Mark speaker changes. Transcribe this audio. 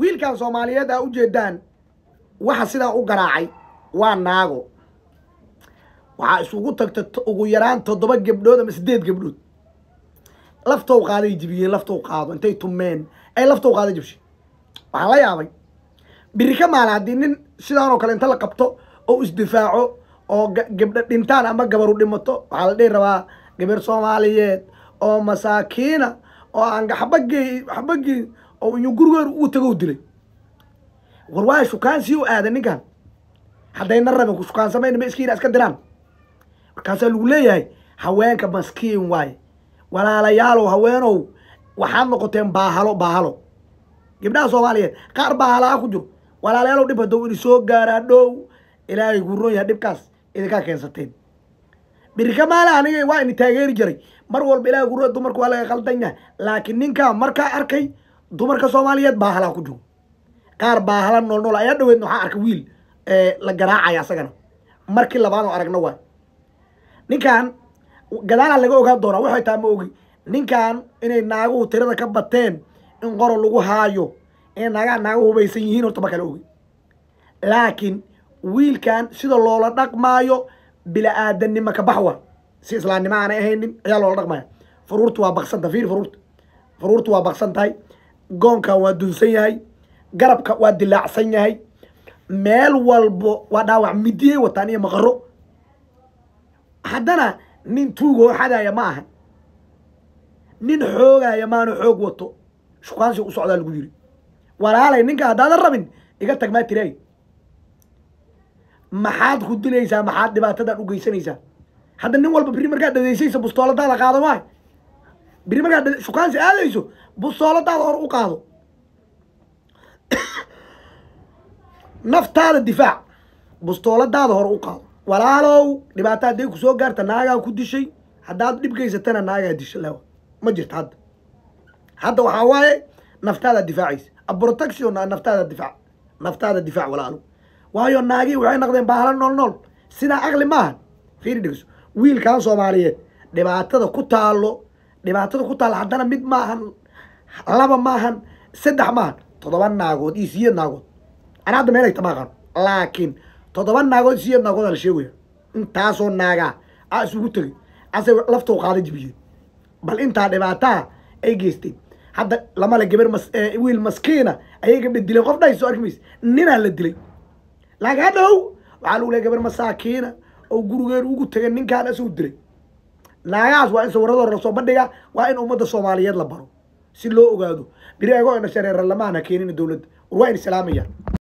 Speaker 1: wiilkan soomaaliyeed aa ujeedaan waxa sidaa u garaacay waa naago waxaa isugu tagta ugu yaraan toddoba gabdhood ama siddeed gabdhood laftou qaaday jibiyeen laftou qaado intay tumeen ay laftou qaada jibshi waxaa la yaabay biri ka maala haddii nin sidaanoo kale inta la qabto oo isdifaaco oo gabdho dhintaan ama gabaru dhimato waxaa la dhihi rabaa gabar soomaaliyeed oo masaakiina oo aan xabagee xabagii oo inuu gurigeedu uu tago dilay war waa sii u aaday ninkan haddayna rabin shukaansamayna ma iska yidha iska diraan markaasaa lagu leeyahay haweenka maskiin waaye walaalayaalow haweenow waxaad noqoteen baahalo baahalo gabdhaha soomaaliyeed qaar baahalaa ku jiro walaalayaalow dhib hadow ini soo gaaraa dhow ilaahay guuroon yaha dhibkaas idinkaa keensateen birika maale aniga waa ini taageeri jiray mar walba ilaahay guuroon dumarku waa laga qaldan yahay laakiin ninkaa markaa arkay dumarka soomaaliyeed baa halaa ku jiro qaar baa hala nool nool ayaa dhaweedna waxaa arka wiil la garaacaya asagana markii labaad oo aragna waay ninkan gadaalaa laga ogaan doonaa waxay taa ma ogi ninkan inay naaguhu tirada ka bateen in qoro lagu haayo inay naagaa naaga hubaysan yihiin horta ma kala ogi laakiin wiilkan sida loola dhaqmaayo bila-aadannimo ka bax si islaamnimo aanay ahaynin ayaa loola dhaqmaya furuurtu waa baqsanta fiir furuurta furuurtu waa baqsan tahay goonkan waa dunsan yahay garabka waa dilaacsan yahay meel walbo waa dhaawac midiyay wataan iyo maqaro haddana nin tuugo xadaya ma aha nin xoogaya maanu xoog wato shukaansi u socdaa lagu yiri walaalay ninka haddaadan rabin iga tag maa tiraay maxaad ku dilaysaa maxaad dhibaatadan u geysanaysaa hadda nin walba biri markaad dhadaysaysa bustooladaada qaado maaha biri markaad shukaansi aadayso busooladaada hor u qaado naftaada difaac bustooladaada hor u qaado walaalow dhibaato hadday ku soo gaarta naagaa ku dishay haddaad dhibgaysatana naagaa disha lewa ma jirto hadda hadda waxaa waaye naftaada difaacaysa abrotaxio naftaada difaac naftaada difaac walaalow waayo naagii waxay noqdeen bahala nool nool sidaa aqli maaha fiiri dhegeyso wiilkan soomaaliyeed dhibaatada ku taalo dhibaatada ku taalo haddana mid maahan laba maahan saddex maahan todoba naagood iyo sideed naagood ana hadda meel agtama aqaano laakiin todoba naagood iyo sideed naagood aan la sheegaya intaasoo naagaa a isugu tegay asaga laftoo qaaday jibiyey bal intaa dhibaataa ay geysteen hadda lamale gabar wiil maskiina ayay gabdha dileen qof dhahay soo arki mayse ninaa la dilay laakiin hadhow waxaa lagu lehay gabar masaakiina oo gurigeen ugu tegay ninkaan isagu dilay naagahaas waa in sawirradooda lasoo bandhiga waa in ummadda soomaaliyeed la baro si loo ogaado beri agoo na shareera lamaana keenina dawladda war waa in islaamayaan